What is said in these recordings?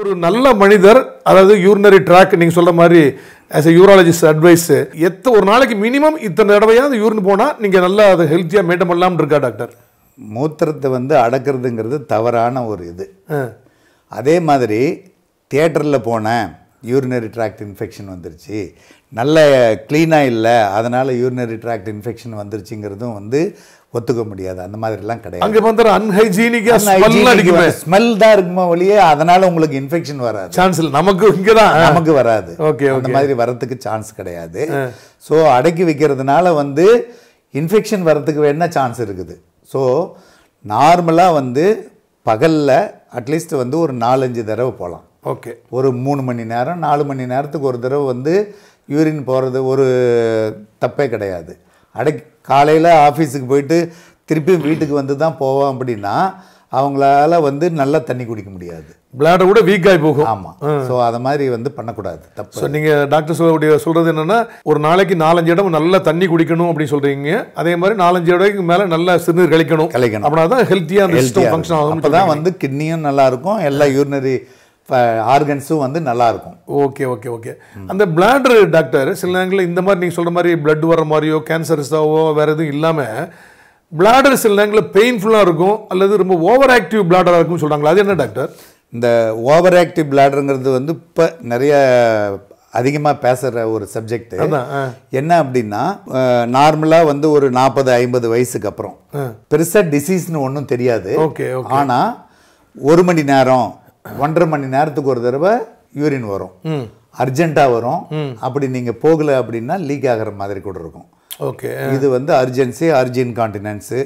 ஒரு நல்ல மனிதர் அதாவது யூரினரி ட்ராக் நீங்கள் சொல்கிற மாதிரி ஆஸ் எ யூராலஜிஸ்ட் அட்வைஸ் எத்த ஒரு நாளைக்கு மினிமம் இத்தனை தடவையாவது யூரின் போனால் நீங்கள் நல்லா அதை ஹெல்த்தியாக மெயின்டைன் பண்ணலாம் இருக்கா டாக்டர் மூத்திரத்தை வந்து அடக்கிறதுங்கிறது தவறான ஒரு இது அதே மாதிரி தியேட்டரில் போனேன் யூரினரி ட்ராக்ட் இன்ஃபெக்ஷன் வந்துருச்சு நல்ல க்ளீனாக இல்லை அதனால் யூரினரி ட்ராக்ட் இன்ஃபெக்ஷன் வந்துருச்சுங்கிறதும் வந்து ஒத்துக்க முடியாது அந்த மாதிரிலாம் கிடையாது அங்கே பார்த்தா அன்ஹைஜீனிக்காக ஸ்மெல் அடிக்குமே ஸ்மெல் தான் இருக்குமா வழியே அதனால் உங்களுக்கு இன்ஃபெக்ஷன் வராது சான்ஸ் இல்லை நமக்கு இங்கே தான் நமக்கு வராது ஓகே அந்த மாதிரி வரத்துக்கு சான்ஸ் கிடையாது ஸோ அடக்கி வைக்கிறதுனால வந்து இன்ஃபெக்ஷன் வரத்துக்கு வேணால் சான்ஸ் இருக்குது ஸோ நார்மலாக வந்து பகலில் அட்லீஸ்ட் வந்து ஒரு நாலஞ்சு தடவை போகலாம் ஓகே ஒரு மூணு மணி நேரம் நாலு மணி நேரத்துக்கு ஒரு தடவை வந்து யூரின் போகிறது ஒரு தப்பே கிடையாது அடக்கி காலையில் ஆஃபீஸுக்கு போயிட்டு திருப்பி வீட்டுக்கு வந்து தான் போவோம் அப்படின்னா அவங்களால வந்து நல்லா தண்ணி குடிக்க முடியாது பிளாட கூட வீக் ஆகி போகும் ஆமாம் ஸோ அதை மாதிரி வந்து பண்ணக்கூடாது தப்பு ஸோ நீங்கள் டாக்டர் சொல்லக்கூடிய சொல்கிறது என்னென்னா ஒரு நாளைக்கு நாலஞ்சு இடம் நல்லா தண்ணி குடிக்கணும் அப்படின்னு சொல்கிறீங்க அதே மாதிரி நாலஞ்சு இடம் மேலே நல்லா சிறுநீர் கழிக்கணும் கழிக்கணும் அப்படின்னா தான் ஹெல்த்தியாக ஃபங்க்ஷன் ஆகும் அப்போ தான் வந்து கிட்னியும் நல்லாயிருக்கும் எல்லா யூரினரி ஆர்கன்ஸும் வந்து நல்லாயிருக்கும் ஓகே ஓகே ஓகே அந்த பிளாடர் டாக்டர் சில நேரங்களில் இந்த மாதிரி நீங்கள் சொல்கிற மாதிரி பிளட் வர மாதிரியோ கேன்சர்ஸாவோ வேறு எதுவும் இல்லாமல் பிளாடர் சில நேரங்களில் பெயின்ஃபுல்லாக இருக்கும் அல்லது ரொம்ப ஓவர் ஆக்டிவ் பிளாடராக இருக்கும்னு சொல்கிறாங்களா அது என்ன டாக்டர் இந்த ஓவர் ஆக்டிவ் பிளாடருங்கிறது வந்து இப்போ நிறைய அதிகமாக பேசுகிற ஒரு சப்ஜெக்ட் என்ன அப்படின்னா நார்மலாக வந்து ஒரு நாற்பது ஐம்பது வயசுக்கு அப்புறம் பெருசாக டிசீஸ்னு ஒன்றும் தெரியாது ஓகே ஆனால் ஒரு மணி நேரம் ஒன்றரை மணி நேரத்துக்கு ஒரு தடவை யூரின் வரும் அர்ஜென்ட்டாக வரும் அப்படி நீங்கள் போகலை அப்படின்னா லீக் ஆகிற மாதிரி கூட இருக்கும் ஓகே இது வந்து அர்ஜென்சி அர்ஜின் கான்டினன்ஸு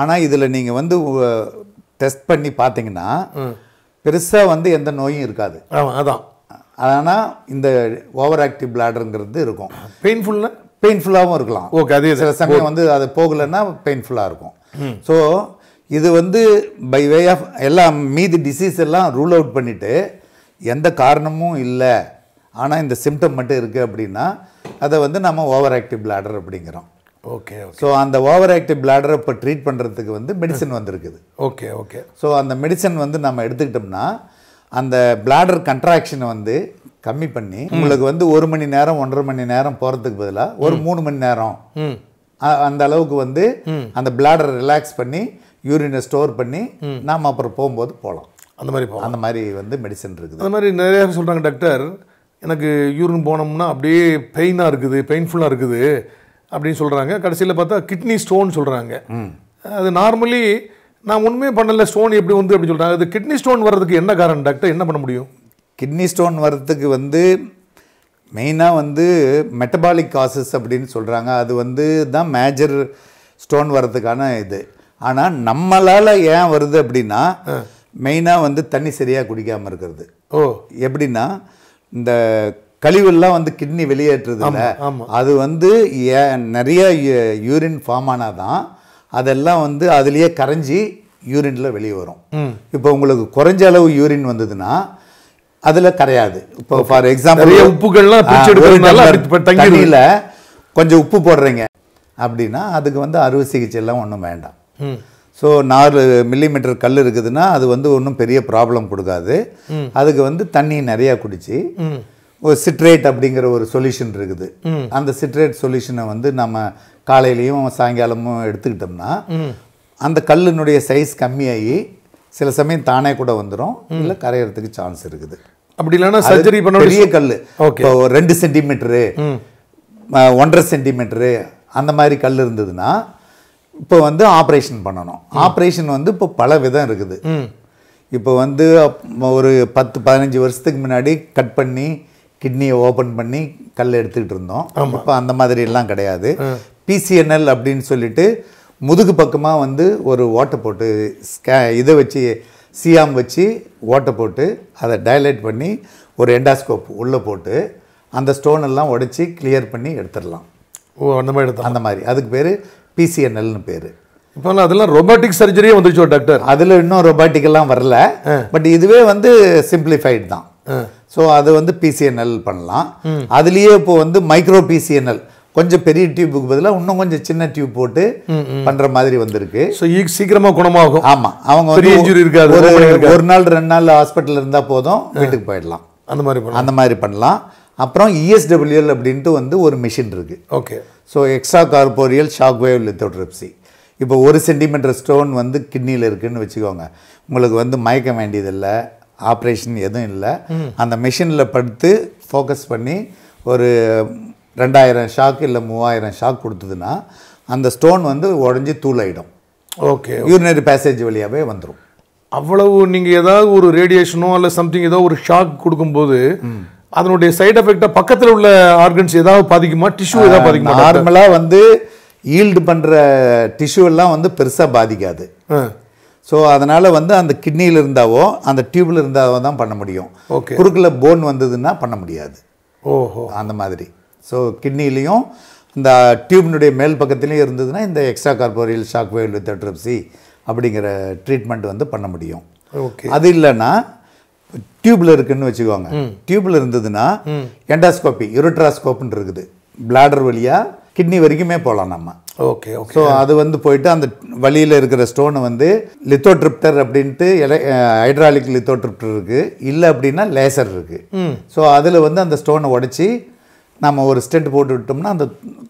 ஆனால் இதில் நீங்கள் வந்து டெஸ்ட் பண்ணி பார்த்தீங்கன்னா பெருசாக வந்து எந்த நோயும் இருக்காது அதான் ஆனால் இந்த ஓவர் ஆக்டிவ் பிளாடருங்கிறது இருக்கும் பெயின்ஃபுல்னா பெயின்ஃபுல்லாகவும் இருக்கலாம் ஓகே அது சில சமயம் வந்து அது போகலைன்னா பெயின்ஃபுல்லாக இருக்கும் ஸோ இது வந்து பை வே ஆஃப் எல்லாம் மீதி டிசீஸ் எல்லாம் ரூல் அவுட் பண்ணிவிட்டு எந்த காரணமும் இல்லை ஆனால் இந்த சிம்டம் மட்டும் இருக்குது அப்படின்னா அதை வந்து நம்ம ஓவர் ஆக்டிவ் பிளாடர் அப்படிங்கிறோம் ஓகே ஸோ அந்த ஓவர் ஆக்டிவ் பிளாடரை இப்போ ட்ரீட் பண்ணுறதுக்கு வந்து மெடிசன் வந்திருக்குது ஓகே ஓகே ஸோ அந்த மெடிசன் வந்து நம்ம எடுத்துக்கிட்டோம்னா அந்த பிளாடர் கண்ட்ராக்ஷனை வந்து கம்மி பண்ணி உங்களுக்கு வந்து ஒரு மணி நேரம் ஒன்றரை மணி நேரம் போகிறதுக்கு பதிலாக ஒரு மூணு மணி நேரம் அந்த அளவுக்கு வந்து அந்த பிளாடர் ரிலாக்ஸ் பண்ணி யூரினை ஸ்டோர் பண்ணி நாம் அப்புறம் போகும்போது போகலாம் அந்த மாதிரி போகலாம் அந்த மாதிரி வந்து மெடிசன் இருக்குது அந்த மாதிரி நிறைய சொல்கிறாங்க டாக்டர் எனக்கு யூரின் போனோம்னா அப்படியே பெயினாக இருக்குது பெயின்ஃபுல்லாக இருக்குது அப்படின்னு சொல்கிறாங்க கடைசியில் பார்த்தா கிட்னி ஸ்டோன் சொல்கிறாங்க அது நார்மலி நான் உண்மையே பண்ணல ஸ்டோன் எப்படி வந்து அப்படின்னு சொல்கிறாங்க அது கிட்னி ஸ்டோன் வர்றதுக்கு என்ன காரணம் டாக்டர் என்ன பண்ண முடியும் கிட்னி ஸ்டோன் வர்றதுக்கு வந்து மெயினாக வந்து மெட்டபாலிக் காசஸ் அப்படின்னு சொல்கிறாங்க அது வந்து தான் மேஜர் ஸ்டோன் வர்றதுக்கான இது ஆனால் நம்மளால் ஏன் வருது அப்படின்னா மெயினாக வந்து தண்ணி சரியாக குடிக்காமல் இருக்கிறது ஓ எப்படின்னா இந்த கழிவுலாம் வந்து கிட்னி வெளியேற்றுறது அது வந்து நிறைய யூரின் ஃபார்ம் ஆனாதான் அதெல்லாம் வந்து அதுலேயே கரைஞ்சி யூரின்ல வெளியே வரும் இப்போ உங்களுக்கு குறைஞ்ச அளவு யூரின் வந்ததுன்னா அதில் கரையாது இப்போ ஃபார் எக்ஸாம்பிள் உப்புகள்லாம் தண்ணியில் கொஞ்சம் உப்பு போடுறீங்க அப்படின்னா அதுக்கு வந்து அறுவை சிகிச்சைலாம் ஒன்றும் வேண்டாம் ஸோ நாலு மில்லிமீட்டர் கல் இருக்குதுன்னா அது வந்து ஒன்றும் பெரிய ப்ராப்ளம் கொடுக்காது அதுக்கு வந்து தண்ணி நிறையா குடித்து ஒரு சிட்ரேட் அப்படிங்கிற ஒரு சொல்யூஷன் இருக்குது அந்த சிட்ரேட் சொல்யூஷனை வந்து நம்ம காலையிலையும் சாயங்காலமும் எடுத்துக்கிட்டோம்னா அந்த கல்லினுடைய சைஸ் கம்மியாகி சில சமயம் தானே கூட வந்துடும் இல்லை கரையிறதுக்கு சான்ஸ் இருக்குது அப்படி இல்லைன்னா சர்ஜரி பண்ண பெரிய கல் இப்போ ரெண்டு சென்டிமீட்டரு ஒன்றரை சென்டிமீட்டரு அந்த மாதிரி கல் இருந்ததுன்னா இப்போ வந்து ஆப்ரேஷன் பண்ணணும் ஆப்ரேஷன் வந்து இப்போ பல விதம் இருக்குது இப்போ வந்து ஒரு பத்து பதினஞ்சு வருஷத்துக்கு முன்னாடி கட் பண்ணி கிட்னியை ஓப்பன் பண்ணி கல் எடுத்துக்கிட்டு இருந்தோம் இப்போ அந்த மாதிரி எல்லாம் கிடையாது பிசிஎன்எல் அப்படின்னு சொல்லிட்டு முதுகு பக்கமாக வந்து ஒரு ஓட்டை போட்டு ஸ்கே இதை வச்சு சியாம் வச்சு ஓட்டை போட்டு அதை டைலைட் பண்ணி ஒரு எண்டாஸ்கோப் உள்ளே போட்டு அந்த ஸ்டோன் எல்லாம் உடச்சி கிளியர் பண்ணி எடுத்துடலாம் ஓ அந்த மாதிரி அந்த மாதிரி அதுக்கு பேர் பிசிஎன்எல்னு பேர் இப்போல்லாம் அதெல்லாம் ரொபாட்டிக் சர்ஜரியே வந்துருச்சு டாக்டர் அதில் இன்னும் ரொபாட்டிக்கெல்லாம் வரல பட் இதுவே வந்து சிம்பிளிஃபைடு தான் ஸோ அது வந்து பிசிஎன்எல் பண்ணலாம் அதுலேயே இப்போ வந்து மைக்ரோ பிசிஎன்எல் கொஞ்சம் பெரிய டியூபுக்கு பதிலாக இன்னும் கொஞ்சம் சின்ன டியூப் போட்டு பண்ணுற மாதிரி வந்திருக்கு ஸோ சீக்கிரமாக குணமாகும் ஆமாம் அவங்க வந்து இன்ஜுரி இருக்காது ஒரு நாள் ரெண்டு நாள் ஹாஸ்பிட்டல் இருந்தால் போதும் வீட்டுக்கு போயிடலாம் அந்த மாதிரி அந்த மாதிரி பண்ணலாம் அப்புறம் இஎஸ்டபிள்யூஎல் e அப்படின்ட்டு வந்து ஒரு மிஷின் இருக்குது okay so extra corporeal shock wave lithotripsy இப்போ ஒரு சென்டிமீட்டர் ஸ்டோன் வந்து கிட்னியில் இருக்குதுன்னு வச்சுக்கோங்க உங்களுக்கு வந்து மயக்க வேண்டியதில்லை ஆப்ரேஷன் எதுவும் இல்லை அந்த மிஷினில் படுத்து ஃபோக்கஸ் பண்ணி ஒரு ரெண்டாயிரம் ஷாக் இல்லை மூவாயிரம் ஷாக் கொடுத்ததுன்னா அந்த ஸ்டோன் வந்து உடஞ்சி தூளாயிடும் ஓகே யூரினரி பேசேஜ் வழியாகவே வந்துடும் அவ்வளவு நீங்கள் ஏதாவது ஒரு ரேடியேஷனோ இல்லை சம்திங் ஏதோ ஒரு ஷாக் கொடுக்கும்போது அதனுடைய சைட் எஃபெக்டாக பக்கத்தில் உள்ள ஆர்கன்ஸ் ஏதாவது பாதிக்குமா டிஷ்யூ ஏதாவது பாதிக்குமா நார்மலாக வந்து ஈல்டு பண்ணுற டிஷ்யூ எல்லாம் வந்து பெருசாக பாதிக்காது ஸோ அதனால் வந்து அந்த கிட்னியில் இருந்தாவோ அந்த டியூப்பில் இருந்தாவோ தான் பண்ண முடியும் ஓகே குறுக்கில் போன் வந்ததுன்னா பண்ண முடியாது ஓஹோ அந்த மாதிரி ஸோ கிட்னிலையும் இந்த டியூப்னுடைய மேல் பக்கத்துலேயும் இருந்ததுன்னா இந்த extra corporeal shock wave lithotripsy அப்படிங்கிற ட்ரீட்மெண்ட் வந்து பண்ண முடியும் ஓகே அது இல்லைன்னா டியூப்ல இருக்குன்னு வச்சுக்கோங்க டியூப்ல இருந்ததுன்னா எண்டாஸ்கோப்பி யூரோட்ராஸ்கோப்னு இருக்குது பிளாடர் வழியா கிட்னி வரைக்குமே போகலாம் நம்ம ஓகே ஓகே ஸோ அது வந்து போயிட்டு அந்த வழியில் இருக்கிற ஸ்டோனை வந்து லித்தோட்ரிப்டர் அப்படின்ட்டு எலை ஹைட்ராலிக் லித்தோட்ரிப்டர் இருக்குது இல்லை அப்படின்னா லேசர் இருக்குது ஸோ அதில் வந்து அந்த ஸ்டோனை உடச்சி நம்ம ஒரு ஸ்டெண்ட் போட்டு விட்டோம்னா அந்த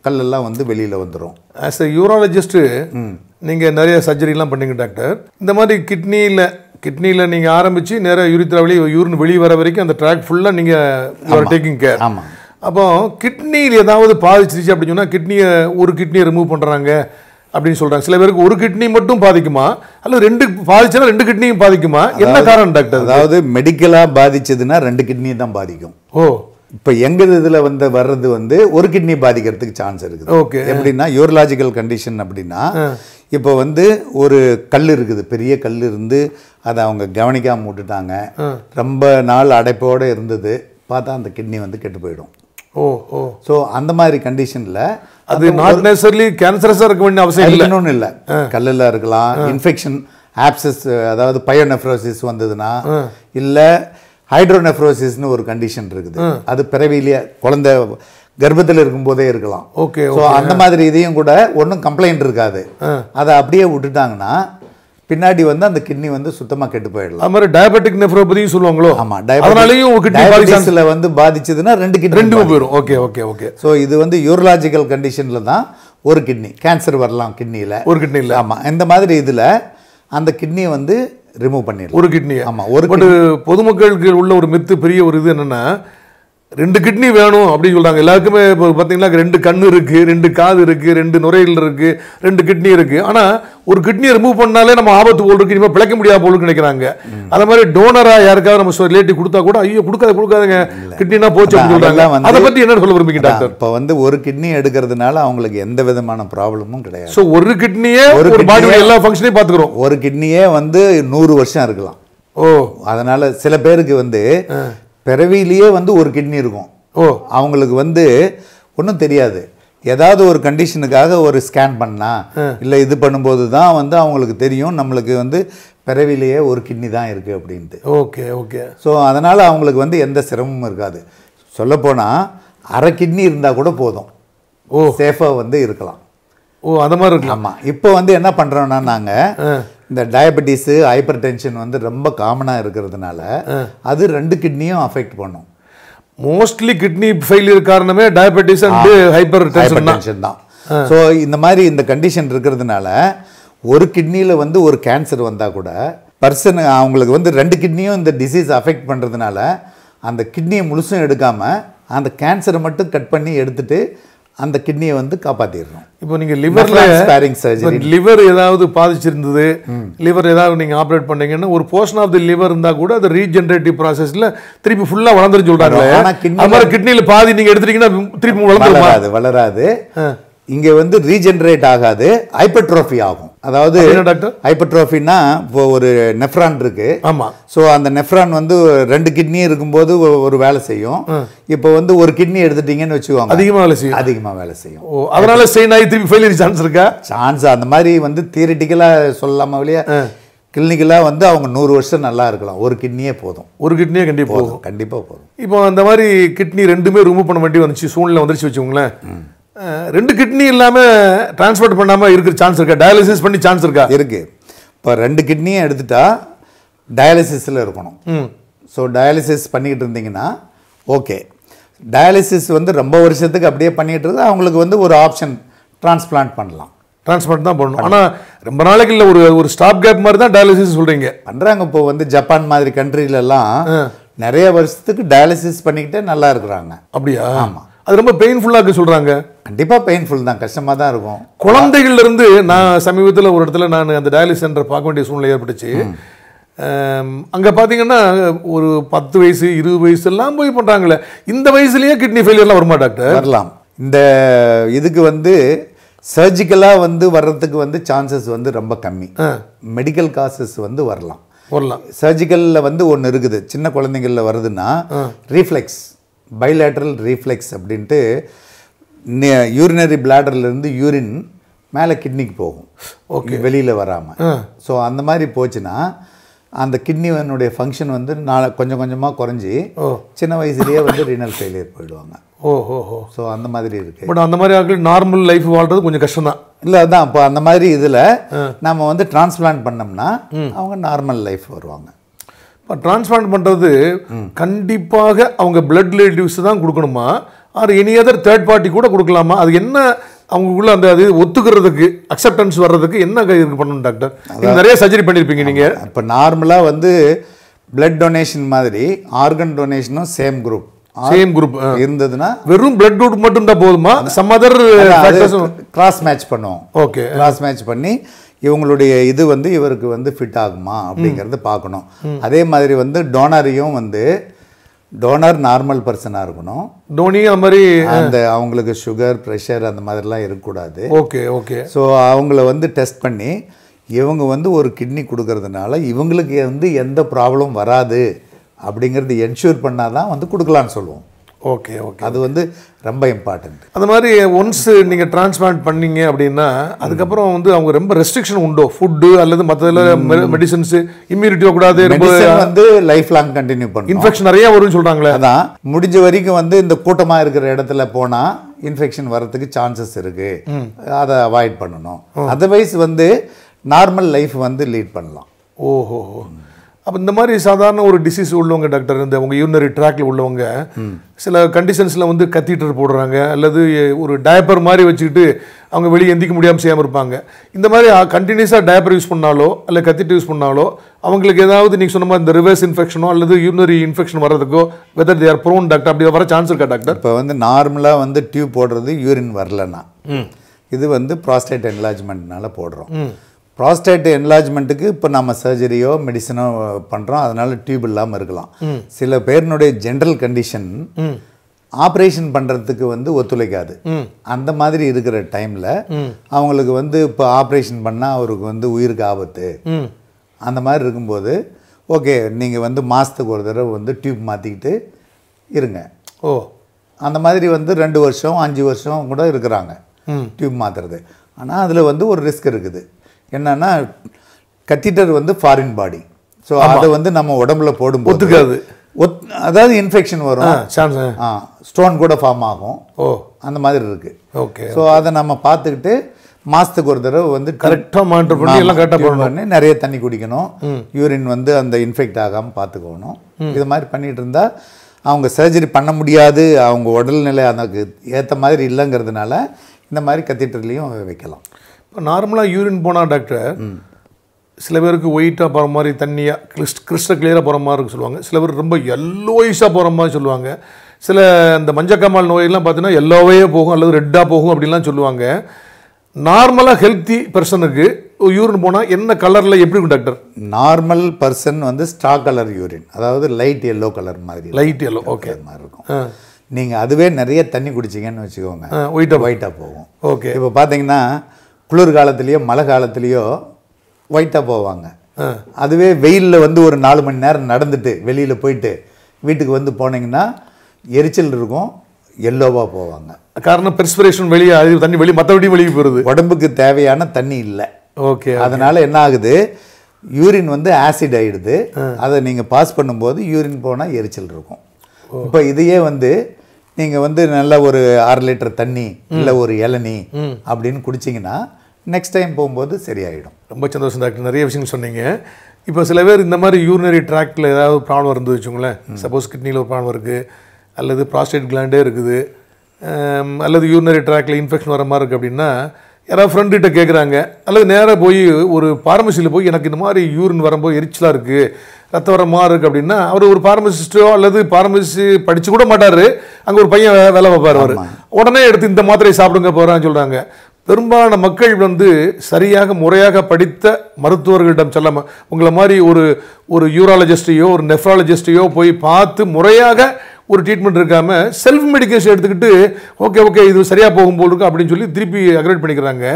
கல்லெல்லாம் வந்து வெளியில் வந்துடும் ஆஸ் எ யூரோலஜிஸ்ட்டு நீங்கள் நிறைய சர்ஜரிலாம் பண்ணிங்க டாக்டர் இந்த மாதிரி கிட்னியில் கிட்னியில் நீங்கள் ஆரம்பித்து நேராக யூரித்ரா வெளியே யூருன்னு வெளியே வர வரைக்கும் அந்த ட்ராக் ஃபுல்லாக நீங்கள் டேக்கிங் கேர் ஆமாம் அப்போ கிட்னியில் ஏதாவது பாதிச்சிருச்சு அப்படின்னு சொன்னால் கிட்னியை ஒரு கிட்னியை ரிமூவ் பண்ணுறாங்க அப்படின்னு சொல்கிறாங்க சில பேருக்கு ஒரு கிட்னி மட்டும் பாதிக்குமா அல்லது ரெண்டு பாதிச்சுன்னா ரெண்டு கிட்னியும் பாதிக்குமா என்ன காரணம் டாக்டர் அதாவது மெடிக்கலாக பாதிச்சதுன்னா ரெண்டு கிட்னியும் தான் பாதிக்கும் ஓ இப்போ எங்கள் இதில் வந்து வர்றது வந்து ஒரு கிட்னி பாதிக்கிறதுக்கு சான்ஸ் இருக்குது ஓகே எப்படின்னா யூரலாஜிக்கல் கண்டிஷன் அப்படின்னா இப்போ வந்து ஒரு கல் இருக்குது பெரிய கல் இருந்து அதை அவங்க கவனிக்காமல் விட்டுட்டாங்க ரொம்ப நாள் அடைப்போடு இருந்தது பார்த்தா அந்த கிட்னி வந்து கெட்டு போயிடும் ஓ ஓ ஸோ அந்த மாதிரி கண்டிஷனில் அது நாட் நேசர்லி கேன்சரஸாக இருக்க வேண்டிய அவசியம் இல்லைன்னு இல்லை கல்லில் இருக்கலாம் இன்ஃபெக்ஷன் ஆப்சஸ் அதாவது பயோனெஃப்ரோசிஸ் வந்ததுன்னா இல்லை ஹைட்ரோநெஃப்ரோசிஸ்னு ஒரு கண்டிஷன் இருக்குது அது பிறவிலேயே குழந்தை கர்ப்பத்தில் இருக்கும்போதே இருக்கலாம் ஓகே ஸோ அந்த மாதிரி இதையும் கூட ஒன்றும் கம்ப்ளைண்ட் இருக்காது அதை அப்படியே விட்டுட்டாங்கன்னா பின்னாடி வந்து அந்த கிட்னி வந்து சுத்தமாக கெட்டு போயிடலாம் அது டயபெட்டிக் நெஃப்ரோபதியும் சொல்லுவாங்களோ ஆமாம் டயபெட்டிலையும் டயபெட்டிஸில் வந்து பாதிச்சதுன்னா ரெண்டு கிட்னி ரெண்டு போயிடும் ஓகே ஓகே ஓகே ஸோ இது வந்து யூரலாஜிக்கல் கண்டிஷனில் தான் ஒரு கிட்னி கேன்சர் வரலாம் கிட்னியில் ஒரு கிட்னியில் ஆமாம் இந்த மாதிரி இதில் அந்த கிட்னி வந்து ரிமூவ் பண்ணிடலாம் ஒரு கிட்னி ஆமாம் ஒரு பட் பொதுமக்களுக்கு உள்ள ஒரு மித்து பெரிய ஒரு இது என்னென்னா ரெண்டு கிட்னி வேணும் அப்படின்னு சொல்றாங்க எல்லாருக்குமே இப்போ பார்த்தீங்கன்னா ரெண்டு கண் இருக்கு ரெண்டு காது இருக்கு ரெண்டு நுரையீரல் இருக்கு ரெண்டு கிட்னி இருக்கு ஆனா ஒரு கிட்னியை ரிமூவ் பண்ணாலே நம்ம ஆபத்து போல் இருக்கு இனிமேல் பிழைக்க முடியாது போல் நினைக்கிறாங்க அது மாதிரி டோனரா யாருக்காவது நம்ம ரிலேட்டிவ் கொடுத்தா கூட ஐயோ கொடுக்காத கொடுக்காதுங்க கிட்னா போச்சு அப்படின்னு அதை பத்தி என்ன சொல்ல விரும்புங்க டாக்டர் இப்போ வந்து ஒரு கிட்னி எடுக்கிறதுனால அவங்களுக்கு எந்த விதமான ப்ராப்ளமும் கிடையாது ஸோ ஒரு கிட்னியே ஒரு பாடியோட எல்லா ஃபங்க்ஷனையும் பார்த்துக்கிறோம் ஒரு கிட்னியே வந்து நூறு வருஷம் இருக்கலாம் ஓ அதனால சில பேருக்கு வந்து பிறவிலேயே வந்து ஒரு கிட்னி இருக்கும் ஓ அவங்களுக்கு வந்து ஒன்றும் தெரியாது ஏதாவது ஒரு கண்டிஷனுக்காக ஒரு ஸ்கேன் பண்ணால் இல்லை இது பண்ணும்போது தான் வந்து அவங்களுக்கு தெரியும் நம்மளுக்கு வந்து பிறவிலேயே ஒரு கிட்னி தான் இருக்குது அப்படின்ட்டு ஓகே ஓகே ஸோ அதனால் அவங்களுக்கு வந்து எந்த சிரமமும் இருக்காது சொல்லப்போனால் அரை கிட்னி இருந்தால் கூட போதும் ஓ சேஃபாக வந்து இருக்கலாம் ஓ அது மாதிரி இருக்கலாம்மா இப்போ வந்து என்ன பண்ணுறோன்னா நாங்கள் இந்த டயபெட்டிஸு ஹைப்பர் டென்ஷன் வந்து ரொம்ப காமனாக இருக்கிறதுனால அது ரெண்டு கிட்னியும் அஃபெக்ட் பண்ணும் மோஸ்ட்லி கிட்னி ஃபெயிலியர் காரணமே டயபெட்டிஸ் அண்ட் ஹைப்பர் டென்ஷன் தான் ஸோ இந்த மாதிரி இந்த கண்டிஷன் இருக்கிறதுனால ஒரு கிட்னியில் வந்து ஒரு கேன்சர் வந்தால் கூட பர்சன் அவங்களுக்கு வந்து ரெண்டு கிட்னியும் இந்த டிசீஸ் அஃபெக்ட் பண்ணுறதுனால அந்த கிட்னியை முழுசும் எடுக்காமல் அந்த கேன்சரை மட்டும் கட் பண்ணி எடுத்துகிட்டு அந்த கிட்னியை வந்து காப்பாற்றிடணும் இப்போ நீங்கள் லிவரில் ஸ்பேரிங் சர்ஜரி லிவர் ஏதாவது பாதிச்சிருந்தது லிவர் ஏதாவது நீங்கள் ஆப்ரேட் பண்ணீங்கன்னா ஒரு போர்ஷன் ஆஃப் தி லிவர் இருந்தால் கூட அது ரீஜென்ரேட்டிவ் ப்ராசஸில் திருப்பி ஃபுல்லாக வளர்ந்துருன்னு சொல்கிறாங்க ஆனால் கிட்னி கிட்னியில் பாதி நீங்கள் எடுத்துட்டீங்கன்னா திருப்பி வளர்ந்துருமா அது வளராது இங்கே வந்து ரீஜென்ரேட் ஆகாது ஹைப்பர்ட்ரோஃபி ஆகும் அதாவது டாக்டர் ஹைப்பர்ட்ரோஃபின்னா இப்போ ஒரு நெஃப்ரான் இருக்கு ஆமாம் ஸோ அந்த நெஃப்ரான் வந்து ரெண்டு கிட்னி இருக்கும்போது ஒரு வேலை செய்யும் இப்போ வந்து ஒரு கிட்னி எடுத்துட்டீங்கன்னு வச்சுக்கோங்க அதிகமாக வேலை செய்யும் அதிகமாக வேலை செய்யும் ஓ அதனால ஸ்ட்ரெயின் ஆகி திரும்பி ஃபெயிலியர் சான்ஸ் இருக்கா சான்ஸ் அந்த மாதிரி வந்து தியரிட்டிக்கலாக சொல்லாமல் இல்லையா கிளினிக்கலாக வந்து அவங்க நூறு வருஷம் நல்லா இருக்கலாம் ஒரு கிட்னியே போதும் ஒரு கிட்னியே கண்டிப்பாக போதும் கண்டிப்பாக போதும் இப்போ அந்த மாதிரி கிட்னி ரெண்டுமே ரிமூவ் பண்ண வேண்டி வந்துச்சு சூழ்நிலை வந்துருச்சு வச்சுக்கோங்களேன் ரெண்டு கிட்னி இல்லாமல் டிரான்ஸ்போர்ட் பண்ணாமல் இருக்கிற சான்ஸ் இருக்கா டயாலிசிஸ் பண்ணி சான்ஸ் இருக்கா இருக்குது இப்போ ரெண்டு கிட்னியும் எடுத்துட்டா டயாலிசிஸில் இருக்கணும் ஸோ டயாலிசிஸ் பண்ணிக்கிட்டு இருந்தீங்கன்னா ஓகே டயாலிசிஸ் வந்து ரொம்ப வருஷத்துக்கு அப்படியே பண்ணிகிட்டு இருந்தால் அவங்களுக்கு வந்து ஒரு ஆப்ஷன் டிரான்ஸ்பிளான்ட் பண்ணலாம் டிரான்ஸ்பிளான்ட் தான் பண்ணணும் ஆனால் ரொம்ப நாளைக்கு இல்லை ஒரு ஒரு ஸ்டாப் கேப் மாதிரி தான் டயாலிசிஸ் சொல்கிறீங்க பண்ணுறாங்க இப்போ வந்து ஜப்பான் மாதிரி கண்ட்ரிலெல்லாம் நிறைய வருஷத்துக்கு டயாலிசிஸ் பண்ணிக்கிட்டே நல்லா இருக்கிறாங்க அப்படியா ஆமாம் அது ரொம்ப பெயின்ஃபுல்லாக இருக்கு சொல்கிறாங்க கண்டிப்பாக பெயின்ஃபுல் தான் கஷ்டமாக தான் இருக்கும் குழந்தைகள்லேருந்து நான் சமீபத்தில் ஒரு இடத்துல நான் அந்த டயாலிஸ் சென்டர் பார்க்க வேண்டிய சூழ்நிலை ஏற்பட்டுச்சு அங்கே பார்த்தீங்கன்னா ஒரு பத்து வயசு இருபது வயசு எல்லாம் போய் பண்ணுறாங்களே இந்த வயசுலேயே கிட்னி ஃபெயிலியர்லாம் வருமா டாக்டர் வரலாம் இந்த இதுக்கு வந்து சர்ஜிக்கலாக வந்து வர்றதுக்கு வந்து சான்சஸ் வந்து ரொம்ப கம்மி மெடிக்கல் காசஸ் வந்து வரலாம் வரலாம் சர்ஜிக்கலில் வந்து ஒன்று இருக்குது சின்ன குழந்தைங்களில் வருதுன்னா ரீஃப்ளெக்ஸ் பைலேட்ரல் ரீஃப்ளெக்ஸ் அப்படின்ட்டு யூரினரி பிளாடர்லேருந்து யூரின் மேலே கிட்னிக்கு போகும் ஓகே வெளியில் வராமல் ஸோ அந்த மாதிரி போச்சுன்னா அந்த கிட்னினுடைய ஃபங்க்ஷன் வந்து நான் கொஞ்சம் கொஞ்சமாக குறைஞ்சி சின்ன வயசுலேயே வந்து ரீனல் ஃபெயிலியர் போயிடுவாங்க ஓ ஸோ அந்த மாதிரி இருக்குது பட் அந்த மாதிரி ஆட்கள் நார்மல் லைஃப் வாழ்கிறது கொஞ்சம் கஷ்டம் தான் இல்லை அதான் இப்போ அந்த மாதிரி இதில் நம்ம வந்து டிரான்ஸ்பிளான்ட் பண்ணோம்னா அவங்க நார்மல் லைஃப் வருவாங்க இப்போ டிரான்ஸ்பிளான்ட் பண்ணுறது கண்டிப்பாக அவங்க பிளட் ரிலேட்டிவ்ஸ் தான் கொடுக்கணுமா or any other third party கூட கொடுக்கலாமா அது என்ன அவங்களுக்குள்ள அந்த அது ஒத்துக்கிறதுக்கு அக்செப்டன்ஸ் வர்றதுக்கு என்ன இதுக்கு பண்ணணும் டாக்டர் நிறைய சர்ஜரி பண்ணியிருப்பீங்க நீங்கள் இப்போ நார்மலாக வந்து பிளட் டொனேஷன் மாதிரி ஆர்கன் டொனேஷனும் சேம் குரூப் சேம் குரூப் இருந்ததுன்னா வெறும் பிளட் குரூப் மட்டும் தான் போதுமா சம் அதர் கிராஸ் மேட்ச் பண்ணுவோம் ஓகே கிராஸ் மேட்ச் பண்ணி இவங்களுடைய இது வந்து இவருக்கு வந்து ஃபிட் ஆகுமா அப்படிங்கிறத பார்க்கணும் அதே மாதிரி வந்து டோனரையும் வந்து டோனர் நார்மல் பர்சனாக இருக்கணும் டோனி அந்த மாதிரி அந்த அவங்களுக்கு சுகர் ப்ரெஷர் அந்த மாதிரிலாம் இருக்கக்கூடாது ஓகே ஓகே ஸோ அவங்கள வந்து டெஸ்ட் பண்ணி இவங்க வந்து ஒரு கிட்னி கொடுக்கறதுனால இவங்களுக்கு வந்து எந்த ப்ராப்ளம் வராது அப்படிங்கிறது என்ஷூர் பண்ணால் தான் வந்து கொடுக்கலான்னு சொல்லுவோம் ஓகே ஓகே அது வந்து ரொம்ப இம்பார்ட்டண்ட் அந்த மாதிரி ஒன்ஸ் நீங்கள் டிரான்ஸ்பிளான்ட் பண்ணீங்க அப்படின்னா அதுக்கப்புறம் வந்து அவங்க ரொம்ப ரெஸ்ட்ரிக்ஷன் உண்டோ ஃபுட்டு அல்லது மற்றதில் மெடிசன்ஸு இம்யூனிட்டியோ கூடாது வந்து லைஃப் லாங் கண்டினியூ பண்ணும் இன்ஃபெக்ஷன் நிறையா வரும்னு சொல்கிறாங்களே அதான் முடிஞ்ச வரைக்கும் வந்து இந்த கூட்டமாக இருக்கிற இடத்துல போனால் இன்ஃபெக்ஷன் வர்றதுக்கு சான்சஸ் இருக்குது அதை அவாய்ட் பண்ணணும் அதர்வைஸ் வந்து நார்மல் லைஃப் வந்து லீட் பண்ணலாம் ஓஹோ அப்போ இந்த மாதிரி சாதாரண ஒரு டிசீஸ் உள்ளவங்க டாக்டர் இந்த அவங்க யூனரி ட்ராக்ல உள்ளவங்க சில கண்டிஷன்ஸில் வந்து கத்தீட்டர் போடுறாங்க அல்லது ஒரு டயப்பர் மாதிரி வச்சுக்கிட்டு அவங்க வெளியே எந்திக்க முடியாமல் செய்யாமல் இருப்பாங்க இந்த மாதிரி கண்டினியூஸாக டயப்பர் யூஸ் பண்ணாலோ இல்லை கத்திட்டு யூஸ் பண்ணாலோ அவங்களுக்கு ஏதாவது நீங்கள் சொன்ன மாதிரி இந்த ரிவர்ஸ் இன்ஃபெக்ஷனோ அல்லது யூனரி இன்ஃபெக்ஷன் வர்றதுக்கோ வெதர் தேர் ப்ரோன் டாக்டர் அப்படி வர சான்ஸ் இருக்கா டாக்டர் இப்போ வந்து நார்மலாக வந்து டியூப் போடுறது யூரின் வரலன்னா இது வந்து ப்ராஸ்டேட் என்லாஜ்மெண்ட்னால போடுறோம் ப்ராஸ்டேட் என்லார்ஜ்மெண்ட்டுக்கு இப்போ நம்ம சர்ஜரியோ மெடிசனோ பண்ணுறோம் அதனால் டியூப் இல்லாமல் இருக்கலாம் சில பேரினுடைய ஜென்ரல் கண்டிஷன் ஆப்ரேஷன் பண்ணுறதுக்கு வந்து ஒத்துழைக்காது அந்த மாதிரி இருக்கிற டைமில் அவங்களுக்கு வந்து இப்போ ஆப்ரேஷன் பண்ணால் அவருக்கு வந்து உயிருக்கு ஆபத்து அந்த மாதிரி இருக்கும்போது ஓகே நீங்கள் வந்து மாதத்துக்கு ஒரு தடவை வந்து டியூப் மாற்றிக்கிட்டு இருங்க ஓ அந்த மாதிரி வந்து ரெண்டு வருஷம் அஞ்சு வருஷம் கூட இருக்கிறாங்க டியூப் மாற்றுறது ஆனால் அதில் வந்து ஒரு ரிஸ்க் இருக்குது என்னன்னா கத்திட்டர் வந்து ஃபாரின் பாடி ஸோ அதை வந்து நம்ம உடம்புல போடும் ஒத்துக்காது ஒத் அதாவது இன்ஃபெக்ஷன் வரும் ஆ ஸ்டோன் கூட ஃபார்ம் ஆகும் ஓ அந்த மாதிரி இருக்குது ஓகே ஸோ அதை நம்ம பார்த்துக்கிட்டு மாதத்துக்கு ஒரு தடவை வந்து கரெக்டாக மானிட்டர் பண்ணி எல்லாம் கரெக்டாக பண்ணி நிறைய தண்ணி குடிக்கணும் யூரின் வந்து அந்த இன்ஃபெக்ட் ஆகாமல் பார்த்துக்கணும் இது மாதிரி பண்ணிகிட்டு இருந்தால் அவங்க சர்ஜரி பண்ண முடியாது அவங்க உடல்நிலை அதுக்கு ஏற்ற மாதிரி இல்லைங்கிறதுனால இந்த மாதிரி கத்தீட்டர்லேயும் வைக்கலாம் இப்போ நார்மலாக யூரின் போனால் டாக்டர் சில பேருக்கு ஒயிட்டாக போகிற மாதிரி தண்ணியாக கிறிஸ்ட் கிறிஸ்ட கிளியராக போகிற மாதிரி இருக்கு சொல்லுவாங்க சில பேர் ரொம்ப எல்லோயிஸாக போகிற மாதிரி சொல்லுவாங்க சில அந்த மஞ்சக்கம்மாள் நோயெல்லாம் பார்த்தீங்கன்னா எல்லோவே போகும் அல்லது ரெட்டாக போகும் அப்படின்லாம் சொல்லுவாங்க நார்மலாக ஹெல்த்தி பர்சனுக்கு யூரின் போனால் என்ன கலரில் எப்படி இருக்கும் டாக்டர் நார்மல் பர்சன் வந்து ஸ்டாக் கலர் யூரின் அதாவது லைட் எல்லோ கலர் மாதிரி லைட் எல்லோ ஓகே மாதிரி இருக்கும் நீங்கள் அதுவே நிறைய தண்ணி குடிச்சிங்கன்னு வச்சுக்கோங்க ஒயிட்டாக ஒயிட்டாக போகும் ஓகே இப்போ பார்த்தீங்கன்னா குளிர்காலத்துலேயோ மழை காலத்துலேயோ ஒயிட்டாக போவாங்க அதுவே வெயிலில் வந்து ஒரு நாலு மணி நேரம் நடந்துட்டு வெளியில் போயிட்டு வீட்டுக்கு வந்து போனீங்கன்னா எரிச்சல் இருக்கும் எல்லோவாக போவாங்க காரணம் பெர்ஸ்பிரேஷன் வெளியே தண்ணி வெளியே மற்றபடி வெளியே போயிடுது உடம்புக்கு தேவையான தண்ணி இல்லை ஓகே அதனால் என்ன ஆகுது யூரின் வந்து ஆசிட் ஆகிடுது அதை நீங்கள் பாஸ் பண்ணும்போது யூரின் போனால் எரிச்சல் இருக்கும் இப்போ இதையே வந்து நீங்கள் வந்து நல்ல ஒரு ஆறு லிட்டர் தண்ணி இல்லை ஒரு இளநி அப்படின்னு குடிச்சிங்கன்னா நெக்ஸ்ட் டைம் போகும்போது சரியாயிடும் ரொம்ப சந்தோஷம் டாக்டர் நிறைய விஷயங்கள் சொன்னீங்க இப்போ சில பேர் இந்த மாதிரி யூரினரி ட்ராக்டில் ஏதாவது ப்ராப்ளம் இருந்து வச்சுங்களேன் சப்போஸ் கிட்னியில் ஒரு ப்ராப்ளம் இருக்குது அல்லது ப்ராஸ்டேட் கிளாண்டே இருக்குது அல்லது யூரினரி ட்ராக்டில் இன்ஃபெக்ஷன் வர மாதிரி இருக்குது அப்படின்னா யாராவது ஃப்ரெண்டுகிட்ட கேட்குறாங்க அல்லது நேராக போய் ஒரு ஃபார்மசியில் போய் எனக்கு இந்த மாதிரி யூரின் வரும்போது எரிச்சலாக இருக்குது ரத்த வர மாதிரி இருக்குது அப்படின்னா அவர் ஒரு ஃபார்மசிஸ்ட்டோ அல்லது ஃபார்மசி படித்து கூட மாட்டார் அங்கே ஒரு பையன் வேலை பார்ப்பார் அவர் உடனே எடுத்து இந்த மாத்திரையை சாப்பிடுங்க போகிறான்னு சொல்கிறாங்க பெரும்பாலான மக்கள் வந்து சரியாக முறையாக படித்த மருத்துவர்களிடம் செல்ல உங்களை மாதிரி ஒரு ஒரு யூராலஜிஸ்டையோ ஒரு நெஃப்ராலஜிஸ்டையோ போய் பார்த்து முறையாக ஒரு ட்ரீட்மெண்ட் இருக்காமல் செல்ஃப் மெடிக்கேஷன் எடுத்துக்கிட்டு ஓகே ஓகே இது சரியாக போகும் போல் இருக்கும் அப்படின்னு சொல்லி திருப்பி அக்ரேட் பண்ணிக்கிறாங்க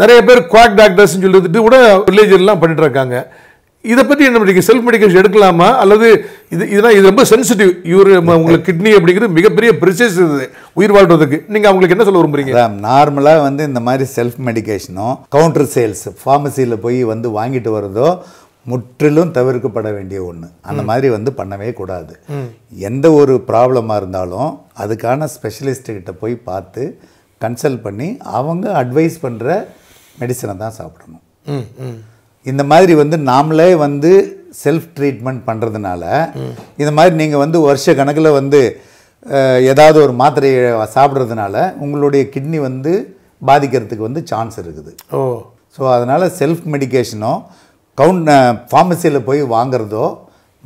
நிறைய பேர் குவாக் டாக்டர்ஸ்னு சொல்லிட்டு கூட வில்லேஜர்லாம் பண்ணிட்டு இருக்காங்க இதை பற்றி என்ன பண்ணுறீங்க செல்ஃப் மெடிக்கேஷன் எடுக்கலாமா அல்லது இது இதெல்லாம் இது ரொம்ப சென்சிட்டிவ் இவர் உங்களுக்கு கிட்னி அப்படிங்கிறது மிகப்பெரிய பிரிச்சஸ் இது உயிர் வாழ்றதுக்கு நீங்கள் அவங்களுக்கு என்ன சொல்ல விரும்புறீங்க நார்மலாக வந்து இந்த மாதிரி செல்ஃப் மெடிக்கேஷனும் கவுண்டர் சேல்ஸ் ஃபார்மசியில் போய் வந்து வாங்கிட்டு வரதோ முற்றிலும் தவிர்க்கப்பட வேண்டிய ஒன்று அந்த மாதிரி வந்து பண்ணவே கூடாது எந்த ஒரு ப்ராப்ளமாக இருந்தாலும் அதுக்கான ஸ்பெஷலிஸ்ட்டுக்கிட்ட போய் பார்த்து கன்சல்ட் பண்ணி அவங்க அட்வைஸ் பண்ணுற மெடிசனை தான் சாப்பிடணும் இந்த மாதிரி வந்து நாமளே வந்து செல்ஃப் ட்ரீட்மெண்ட் பண்ணுறதுனால இந்த மாதிரி நீங்கள் வந்து வருஷ கணக்கில் வந்து ஏதாவது ஒரு மாத்திரையை சாப்பிட்றதுனால உங்களுடைய கிட்னி வந்து பாதிக்கிறதுக்கு வந்து சான்ஸ் இருக்குது ஓ ஸோ அதனால் செல்ஃப் மெடிக்கேஷனும் கவுண்ட் ஃபார்மசியில் போய் வாங்குறதோ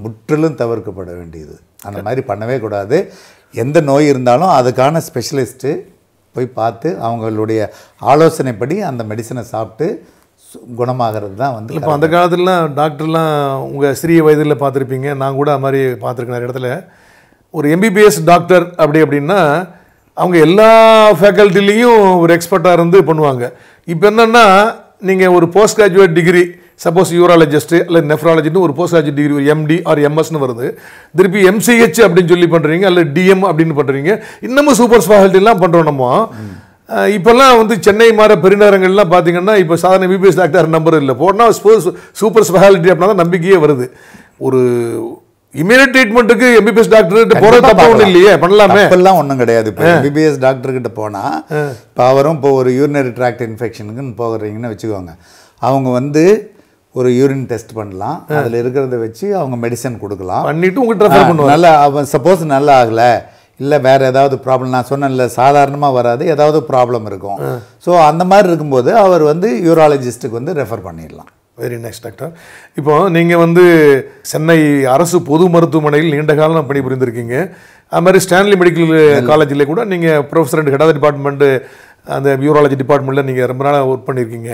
முற்றிலும் தவிர்க்கப்பட வேண்டியது அந்த மாதிரி பண்ணவே கூடாது எந்த நோய் இருந்தாலும் அதுக்கான ஸ்பெஷலிஸ்ட்டு போய் பார்த்து அவங்களுடைய ஆலோசனைப்படி அந்த மெடிசனை சாப்பிட்டு குணமாகிறது தான் வந்து இப்போ அந்த காலத்துலலாம் டாக்டர்லாம் உங்கள் சிறிய வயதில் பார்த்துருப்பீங்க நான் கூட அது மாதிரி பார்த்துருக்கேன் நிறைய இடத்துல ஒரு எம்பிபிஎஸ் டாக்டர் அப்படி அப்படின்னா அவங்க எல்லா ஃபேக்கல்ட்டிலையும் ஒரு எக்ஸ்பர்ட்டாக இருந்து பண்ணுவாங்க இப்போ என்னென்னா நீங்கள் ஒரு post graduate degree suppose urologist அல்ல நெஃப்ராலஜின்னு ஒரு கிராஜுவேட் டிகிரி ஒரு எம்டி ஆர் எம்எஸ்னு வருது திருப்பி எம்சிஹெச் அப்படின்னு சொல்லி பண்ணுறீங்க அல்ல டிஎம் அப்படின்னு பண்ணுறீங்க இன்னமும் சூப்பர் ஸ்பெஷாலிட்டிலாம் பண்ணுறோம் நம்ம இப்போல்லாம் வந்து சென்னை மாதிரி பெருநகரங்கள்லாம் பார்த்தீங்கன்னா இப்போ சாதாரண பிபிஎஸ் டாக்டர் நம்பர் இல்லை போனால் சூப்பர் ஸ்பெஷாலிட்டி அப்படின்னா தான் நம்பிக்கையே வருது ஒரு இமீடியட் ட்ரீட்மெண்ட்டுக்கு எம்பிபிஎஸ் டாக்டர் போகிற தப்பு ஒன்றும் இல்லையே பண்ணலாமே இப்பெல்லாம் ஒன்றும் கிடையாது இப்போ எம்பிபிஎஸ் கிட்ட போனால் இப்போ அவரும் இப்போ ஒரு யூரினரி ட்ராக்ட் இன்ஃபெக்ஷனுக்குன்னு போகிறீங்கன்னு வச்சுக்கோங்க அவங்க வந்து ஒரு யூரின் டெஸ்ட் பண்ணலாம் அதில் இருக்கிறத வச்சு அவங்க மெடிசன் கொடுக்கலாம் பண்ணிவிட்டு உங்களுக்கு நல்லா அவன் சப்போஸ் நல்லா ஆகலை இல்லை வேறு ஏதாவது ப்ராப்ளம் நான் சொன்னேன் இல்லை சாதாரணமாக வராது ஏதாவது ப்ராப்ளம் இருக்கும் ஸோ அந்த மாதிரி இருக்கும்போது அவர் வந்து யூராலஜிஸ்ட்டுக்கு வந்து ரெஃபர் பண்ணிடலாம் வெரி நைஸ் டாக்டர் இப்போ நீங்கள் வந்து சென்னை அரசு பொது மருத்துவமனையில் நீண்ட காலம் பணி புரிந்திருக்கீங்க அது மாதிரி ஸ்டான்லி மெடிக்கல் காலேஜில் கூட நீங்கள் professor and head of department அந்த பியூராலஜி டிபார்ட்மெண்ட்டில் நீங்கள் ரொம்ப நாளாக ஒர்க் பண்ணியிருக்கீங்க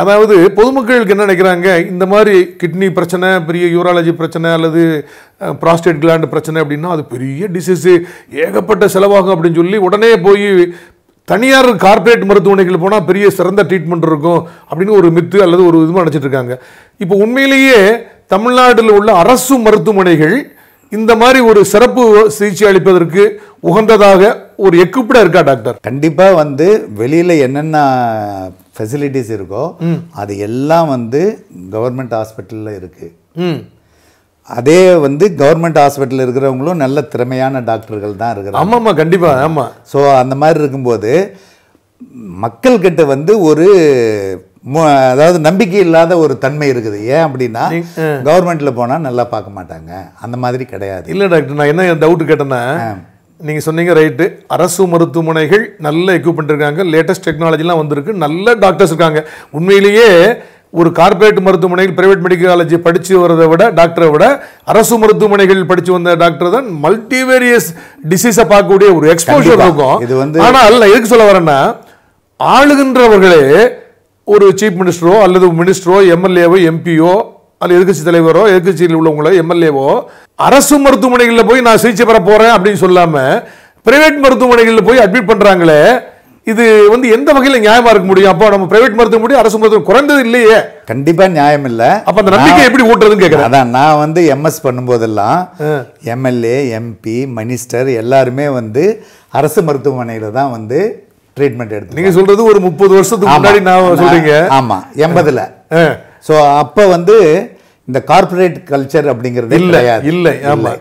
அதாவது பொதுமக்களுக்கு என்ன நினைக்கிறாங்க இந்த மாதிரி கிட்னி பிரச்சனை பெரிய யூராலஜி பிரச்சனை அல்லது ப்ராஸ்டேட் கிளாண்டு பிரச்சனை அப்படின்னா அது பெரிய டிசீஸு ஏகப்பட்ட செலவாகும் அப்படின்னு சொல்லி உடனே போய் தனியார் கார்ப்பரேட் மருத்துவமனைகள் போனால் பெரிய சிறந்த ட்ரீட்மெண்ட் இருக்கும் அப்படின்னு ஒரு மித்து அல்லது ஒரு இதுமாக நினச்சிட்ருக்காங்க இப்போ உண்மையிலேயே தமிழ்நாட்டில் உள்ள அரசு மருத்துவமனைகள் இந்த மாதிரி ஒரு சிறப்பு சிகிச்சை அளிப்பதற்கு உகந்ததாக ஒரு எக்யூப்டாக இருக்கா டாக்டர் கண்டிப்பாக வந்து வெளியில் என்னென்ன ஃபெசிலிட்டிஸ் இருக்கோ அது எல்லாம் வந்து கவர்மெண்ட் ஹாஸ்பிட்டலில் இருக்குது அதே வந்து கவர்மெண்ட் ஹாஸ்பிட்டலில் இருக்கிறவங்களும் நல்ல திறமையான டாக்டர்கள் தான் இருக்கிறாங்க ஆமாம் ஆமாம் கண்டிப்பாக ஆமாம் ஸோ அந்த மாதிரி இருக்கும்போது மக்கள்கிட்ட வந்து ஒரு அதாவது நம்பிக்கை இல்லாத ஒரு தன்மை இருக்குது ஏன் அப்படின்னா கவர்மெண்ட்டில் போனால் நல்லா பார்க்க மாட்டாங்க அந்த மாதிரி கிடையாது இல்லை டாக்டர் நான் என்ன டவுட்டு கேட்டேன்னா நீங்கள் சொன்னீங்க ரைட்டு அரசு மருத்துவமனைகள் நல்ல எக்யூப்மெண்ட் இருக்காங்க லேட்டஸ்ட் டெக்னாலஜிலாம் வந்திருக்கு நல்ல டாக்டர்ஸ் இருக்காங்க உண்மையிலேயே ஒரு கார்பரேட் மருத்துவமனையில் பிரைவேட் மெடிக்கல் காலேஜ் படித்து வரதை விட டாக்டரை விட அரசு மருத்துவமனைகள் படித்து வந்த டாக்டர் தான் மல்டிவேரியஸ் டிசீஸை பார்க்கக்கூடிய ஒரு எக்ஸ்போஷர் இருக்கும் இது வந்து ஆனால் எதுக்கு சொல்ல வரேன்னா ஆளுகின்றவர்களே ஒரு சீஃப் மினிஸ்டரோ அல்லது மினிஸ்டரோ எம்எல்ஏவோ எம்பியோ அல்லது எதிர்கட்சி தலைவரோ எதிர்கட்சியில் உள்ளவங்களோ எம்எல்ஏவோ அரசு மருத்துவமனைகளில் போய் நான் சிகிச்சை பெற போகிறேன் அப்படின்னு சொல்லாமல் பிரைவேட் மருத்துவமனைகளில் போய் அட்மிட் பண்ணுறாங்களே இது வந்து எந்த வகையில் நியாயமாக இருக்க முடியும் அப்போ நம்ம பிரைவேட் மருத்துவம் முடியும் அரசு மருத்துவம் குறைந்தது இல்லையே கண்டிப்பாக நியாயம் இல்லை அப்போ அந்த நம்பிக்கை எப்படி ஓட்டுறதுன்னு கேட்குறேன் அதான் நான் வந்து எம்எஸ் பண்ணும்போதெல்லாம் எம்எல்ஏ எம்பி மினிஸ்டர் எல்லாருமே வந்து அரசு மருத்துவமனையில் தான் வந்து ட்ரீட்மெண்ட் எடுத்து நீங்கள் சொல்கிறது ஒரு முப்பது வருஷத்துக்கு முன்னாடி நான் சொல்கிறீங்க ஆமாம் எண்பதில் ஸோ அப்போ வந்து இந்த கார்ப்பரேட் கல்ச்சர் அப்படிங்கிறது இல்லை இல்லை இல்லை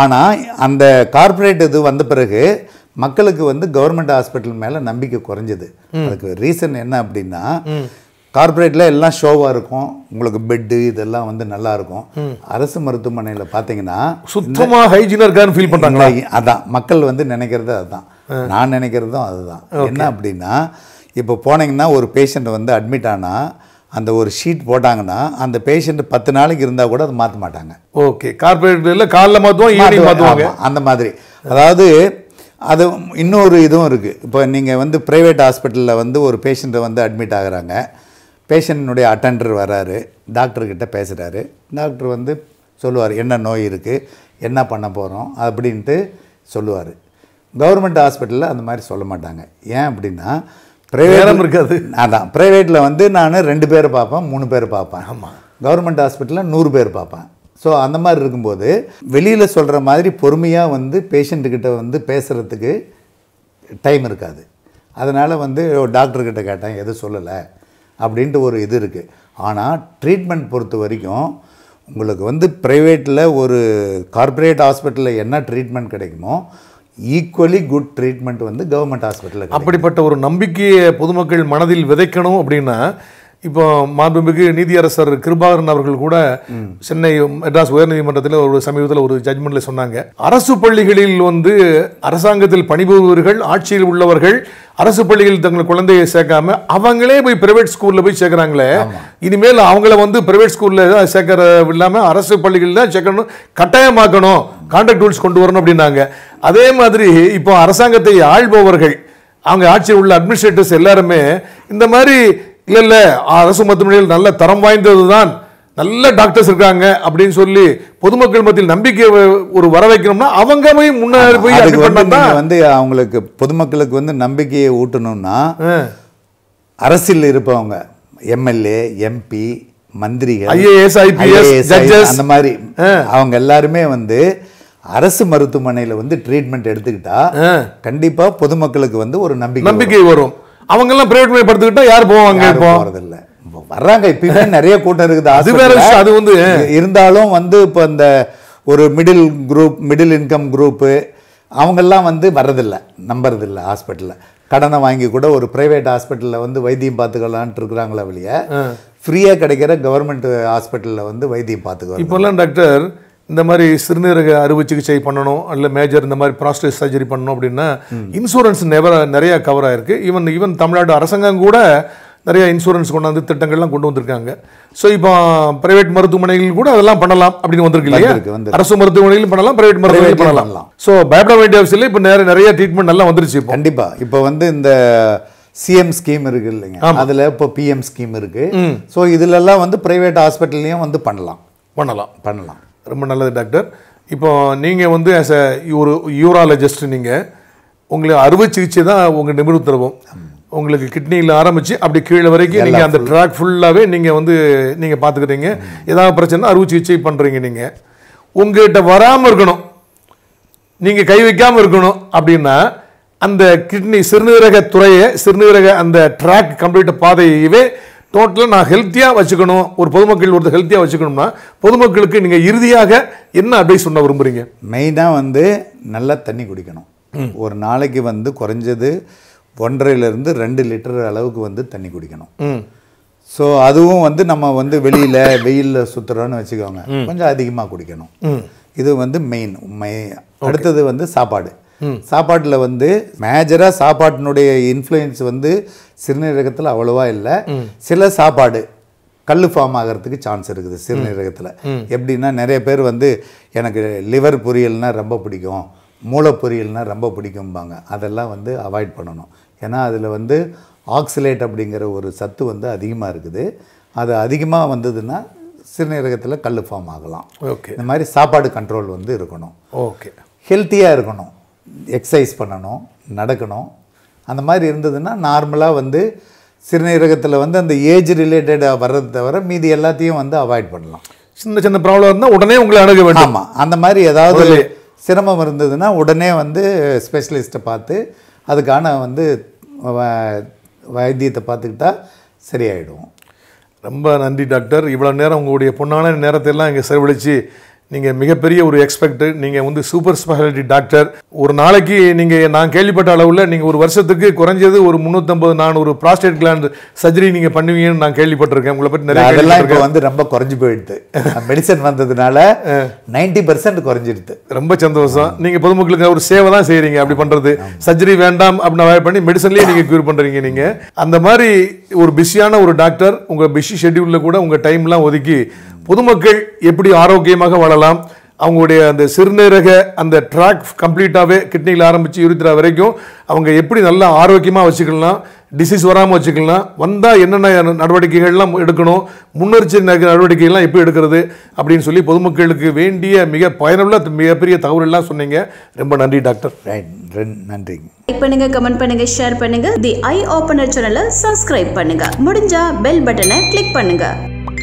ஆனால் அந்த கார்ப்பரேட் இது வந்த பிறகு மக்களுக்கு வந்து கவர்மெண்ட் ஹாஸ்பிட்டல் மேலே நம்பிக்கை குறைஞ்சது அதுக்கு ரீசன் என்ன அப்படின்னா கார்ப்பரேட்டில் எல்லாம் ஷோவாக இருக்கும் உங்களுக்கு பெட்டு இதெல்லாம் வந்து நல்லா இருக்கும் அரசு மருத்துவமனையில் பார்த்தீங்கன்னா சுத்தமாக ஹைஜீனாக இருக்கான்னு ஃபீல் பண்ணுறாங்களா அதான் மக்கள் வந்து நினைக்கிறது அதுதான் நான் நினைக்கிறதும் அதுதான் என்ன அப்படின்னா இப்போ போனீங்கன்னா ஒரு பேஷண்ட் வந்து அட்மிட் ஆனால் அந்த ஒரு ஷீட் போட்டாங்கன்னா அந்த பேஷண்ட் பத்து நாளைக்கு இருந்தால் கூட அதை மாற்ற மாட்டாங்க ஓகே கார்பரேட்டில் காலைல மாற்றுவோம் மாற்றுவாங்க அந்த மாதிரி அதாவது அது இன்னொரு இதுவும் இருக்குது இப்போ நீங்கள் வந்து ப்ரைவேட் ஹாஸ்பிட்டலில் வந்து ஒரு பேஷண்ட்டை வந்து அட்மிட் ஆகிறாங்க பேஷண்டினுடைய அட்டண்டர் வராரு டாக்டர்கிட்ட பேசுகிறாரு டாக்டர் வந்து சொல்லுவார் என்ன நோய் இருக்குது என்ன பண்ண போகிறோம் அப்படின்ட்டு சொல்லுவார் கவர்மெண்ட் ஹாஸ்பிட்டலில் அந்த மாதிரி சொல்ல மாட்டாங்க ஏன் அப்படின்னா ப்ரைவேட் இருக்காது அதான் ப்ரைவேட்டில் வந்து நான் ரெண்டு பேர் பார்ப்பேன் மூணு பேர் பார்ப்பேன் ஆமாம் கவர்மெண்ட் ஹாஸ்பிட்டலில் நூறு பேர் பார்ப்பேன் ஸோ அந்த மாதிரி இருக்கும்போது வெளியில் சொல்கிற மாதிரி பொறுமையாக வந்து பேஷண்ட்டுக்கிட்ட வந்து பேசுகிறதுக்கு டைம் இருக்காது அதனால் வந்து டாக்டர்கிட்ட கேட்டேன் எதுவும் சொல்லலை அப்படின்ட்டு ஒரு இது இருக்குது ஆனால் ட்ரீட்மெண்ட் பொறுத்த வரைக்கும் உங்களுக்கு வந்து ப்ரைவேட்டில் ஒரு கார்ப்பரேட் ஹாஸ்பிட்டலில் என்ன ட்ரீட்மெண்ட் கிடைக்குமோ ஈக்குவலி குட் ட்ரீட்மெண்ட் வந்து கவர்மெண்ட் ஹாஸ்பிட்டலில் அப்படிப்பட்ட ஒரு நம்பிக்கையை பொதுமக்கள் மனதில் விதைக்கணும் அப்படின்னா இப்போ மாண்புமிகு நீதியரசர் கிருபாகரன் அவர்கள் கூட சென்னை மெட்ராஸ் உயர்நீதிமன்றத்தில் ஒரு சமீபத்தில் ஒரு ஜட்மெண்ட்ல சொன்னாங்க அரசு பள்ளிகளில் வந்து அரசாங்கத்தில் பணிபுரிபவர்கள் ஆட்சியில் உள்ளவர்கள் அரசு பள்ளிகளில் தங்கள் குழந்தையை சேர்க்காம அவங்களே போய் பிரைவேட் ஸ்கூல்ல போய் சேர்க்குறாங்களே இனிமேல் அவங்கள வந்து பிரைவேட் ஸ்கூல்ல சேர்க்கற இல்லாம அரசு பள்ளிகளில் தான் சேர்க்கணும் கட்டாயமாக்கணும் கான்ட்ராக்ட் ரூல்ஸ் கொண்டு வரணும் அப்படின்னாங்க அதே மாதிரி இப்போ அரசாங்கத்தை ஆள்பவர்கள் அவங்க ஆட்சியில் உள்ள அட்மினிஸ்ட்ரேட்டர்ஸ் எல்லாருமே இந்த மாதிரி இல்லை இல்லை அரசு மருத்துவமனையில் நல்ல தரம் வாய்ந்தது தான் நல்ல டாக்டர்ஸ் இருக்காங்க அப்படின்னு சொல்லி பொதுமக்கள் மத்தியில் நம்பிக்கை ஒரு வர வைக்கணும்னா அவங்க போய் முன்னாடி போய் அதுக்கு வந்து அவங்களுக்கு பொதுமக்களுக்கு வந்து நம்பிக்கையை ஊட்டணும்னா அரசியல் இருப்பவங்க எம்எல்ஏ எம்பி மந்திரிகள் ஐஏஎஸ் ஐபிஎஸ் அந்த மாதிரி அவங்க எல்லாருமே வந்து அரசு மருத்துவமனையில் வந்து ட்ரீட்மெண்ட் எடுத்துக்கிட்டா கண்டிப்பாக பொதுமக்களுக்கு வந்து ஒரு நம்பிக்கை நம்பிக்கை வரும் அவங்கெல்லாம் பிரைவேட் மணி படுத்துக்கிட்டா யார் போவாங்க இப்போ போறதில்லை வர்றாங்க இப்பயுமே நிறைய கூட்டம் இருக்குது அது வேற அது வந்து இருந்தாலும் வந்து இப்போ இந்த ஒரு middle group middle income group அவங்கெல்லாம் வந்து வர்றதில்லை நம்புறதில்லை ஹாஸ்பிட்டலில் கடனை வாங்கி கூட ஒரு ப்ரைவேட் ஹாஸ்பிட்டலில் வந்து வைத்தியம் பார்த்துக்கலான்ட்டு இருக்கிறாங்களா வழிய ஃப்ரீயாக கிடைக்கிற கவர்மெண்ட் ஹாஸ்பிட்டலில் வந்து வைத்தியம் பார்த்துக்கலாம் இப்போல்லாம் டாக்டர் இந்த மாதிரி சிறுநீரக அறுவை சிகிச்சை பண்ணணும் இல்லை மேஜர் இந்த மாதிரி ப்ராஸ்டேட் சர்ஜரி பண்ணணும் அப்படின்னா இன்சூரன்ஸ் நிறைய நிறைய கவர் ஆகிருக்கு ஈவன் ஈவன் தமிழ்நாடு அரசாங்கம் கூட நிறைய இன்சூரன்ஸ் கொண்டாந்து திட்டங்கள்லாம் கொண்டு வந்திருக்காங்க ஸோ இப்போ பிரைவேட் மருத்துவமனைகள் கூட அதெல்லாம் பண்ணலாம் அப்படின்னு வந்திருக்கு இல்லையா அரசு மருத்துவமனைகளும் பண்ணலாம் பிரைவேட் மருத்துவமனை பண்ணலாம் ஸோ பயப்பட வேண்டிய அவசியம் இல்லை இப்போ நிறைய நிறைய ட்ரீட்மெண்ட் நல்லா வந்துருச்சு கண்டிப்பாக இப்போ வந்து இந்த சிஎம் ஸ்கீம் இருக்கு இல்லைங்க அதில் இப்போ பிஎம் ஸ்கீம் இருக்கு ஸோ இதுலலாம் வந்து பிரைவேட் ஹாஸ்பிட்டல்லையும் வந்து பண்ணலாம் பண்ணலாம் பண்ணலாம் ரொம்ப நல்லது டாக்டர் இப்போ நீங்கள் வந்து ஆஸ் அ ஒரு யூராலஜிஸ்ட் நீங்கள் உங்களுக்கு அறுவை சிகிச்சை தான் உங்கள் நிபுணத்துவம் உங்களுக்கு கிட்னியில் ஆரம்பித்து அப்படி கீழே வரைக்கும் நீங்கள் அந்த ட்ராக் ஃபுல்லாகவே நீங்கள் வந்து நீங்கள் பார்த்துக்கிறீங்க ஏதாவது பிரச்சனை அறுவை சிகிச்சை பண்ணுறீங்க நீங்கள் உங்கள்கிட்ட வராமல் இருக்கணும் நீங்கள் கை வைக்காமல் இருக்கணும் அப்படின்னா அந்த கிட்னி சிறுநீரக துறையை சிறுநீரக அந்த ட்ராக் கம்ப்ளீட் பாதையவே டோட்டலாக நான் ஹெல்த்தியாக வச்சுக்கணும் ஒரு பொதுமக்கள் ஒருத்தர் ஹெல்த்தியாக வச்சுக்கணும்னா பொதுமக்களுக்கு நீங்கள் இறுதியாக என்ன அட்வைஸ் பண்ண விரும்புகிறீங்க மெயினாக வந்து நல்லா தண்ணி குடிக்கணும் ஒரு நாளைக்கு வந்து குறைஞ்சது ஒன்றரைலேருந்து ரெண்டு லிட்டர் அளவுக்கு வந்து தண்ணி குடிக்கணும் ஸோ அதுவும் வந்து நம்ம வந்து வெளியில் வெயிலில் சுற்றுறோன்னு வச்சுக்கோங்க கொஞ்சம் அதிகமாக குடிக்கணும் இது வந்து மெயின் மெய் அடுத்தது வந்து சாப்பாடு சாப்பாட்டில் வந்து மேஜராக சாப்பாட்டினுடைய இன்ஃப்ளூயன்ஸ் வந்து சிறுநீரகத்தில் அவ்வளோவா இல்லை சில சாப்பாடு கல் ஃபார்ம் ஆகிறதுக்கு சான்ஸ் இருக்குது சிறுநீரகத்தில் எப்படின்னா நிறைய பேர் வந்து எனக்கு லிவர் பொரியல்னால் ரொம்ப பிடிக்கும் மூளை பொரியல்னால் ரொம்ப பிடிக்கும்பாங்க அதெல்லாம் வந்து அவாய்ட் பண்ணணும் ஏன்னா அதில் வந்து ஆக்சிலேட் அப்படிங்கிற ஒரு சத்து வந்து அதிகமாக இருக்குது அது அதிகமாக வந்ததுன்னா சிறுநீரகத்தில் கல் ஃபார்ம் ஆகலாம் ஓகே இந்த மாதிரி சாப்பாடு கண்ட்ரோல் வந்து இருக்கணும் ஓகே ஹெல்த்தியாக இருக்கணும் எக்ஸசைஸ் பண்ணணும் நடக்கணும் அந்த மாதிரி இருந்ததுன்னா நார்மலாக வந்து சிறுநீரகத்தில் வந்து அந்த ஏஜ் ரிலேட்டடாக வர்றதை தவிர மீதி எல்லாத்தையும் வந்து அவாய்ட் பண்ணலாம் சின்ன சின்ன ப்ராப்ளம் இருந்தால் உடனே உங்களை அணுக வேண்டாம் ஆமாம் அந்த மாதிரி ஏதாவது சிரமம் இருந்ததுன்னா உடனே வந்து ஸ்பெஷலிஸ்ட்டை பார்த்து அதுக்கான வந்து வைத்தியத்தை பார்த்துக்கிட்டா சரியாயிடும் ரொம்ப நன்றி டாக்டர் இவ்வளோ நேரம் உங்களுடைய பொண்ணான நேரத்தையெல்லாம் இங்கே செலவழித்து நீங்கள் மிகப்பெரிய ஒரு எக்ஸ்பெக்ட் நீங்கள் வந்து சூப்பர் ஸ்பெஷாலிட்டி டாக்டர் ஒரு நாளைக்கு நீங்கள் நான் கேள்விப்பட்ட அளவில் நீங்கள் ஒரு வருஷத்துக்கு குறைஞ்சது ஒரு முந்நூற்றம்பது நானூறு ப்ராஸ்டேட் கிளாண்ட் சர்ஜரி நீங்கள் பண்ணுவீங்கன்னு நான் கேள்விப்பட்டிருக்கேன் உங்களை பற்றி நிறைய அதெல்லாம் இப்போ வந்து ரொம்ப குறைஞ்சி போயிடுது மெடிசன் வந்ததுனால நைன்டி பர்சன்ட் குறைஞ்சிடுது ரொம்ப சந்தோஷம் நீங்கள் பொதுமக்களுக்கு ஒரு சேவை தான் செய்கிறீங்க அப்படி பண்ணுறது சர்ஜரி வேண்டாம் அப்படின்னு அவாய்ட் பண்ணி மெடிசன்லேயே நீங்கள் க்யூர் பண்ணுறீங்க நீங்கள் அந்த மாதிரி ஒரு பிஸியான ஒரு டாக்டர் உங்கள் பிஸி ஷெட்யூலில் கூட உங்கள் டைம்லாம் ஒதுக்கி பொதுமக்கள் எப்படி ஆரோக்கியமாக வாழலாம் அவங்களுடைய அந்த சிறுநீரக அந்த ட்ராக் கம்ப்ளீட்டாகவே கிட்னியில் ஆரம்பித்து யூரித்ரா வரைக்கும் அவங்க எப்படி நல்லா ஆரோக்கியமாக வச்சுக்கலாம் டிசீஸ் வராமல் வச்சுக்கலாம் வந்தால் என்னென்ன நடவடிக்கைகள்லாம் எடுக்கணும் முன்னெச்சரிக்கை நடவடிக்கைகள்லாம் எப்படி எடுக்கிறது அப்படின்னு சொல்லி பொதுமக்களுக்கு வேண்டிய மிக பயனுள்ள மிகப்பெரிய தகவலெல்லாம் சொன்னீங்க ரொம்ப நன்றி டாக்டர் நன்றி லைக் பண்ணுங்க கமெண்ட் பண்ணுங்க ஷேர் பண்ணுங்க தி ஐ ஓபனர் சேனலை சப்ஸ்கிரைப் பண்ணுங்க முடிஞ்சா பெல் பட்டனை கிளிக் பண்ணுங்க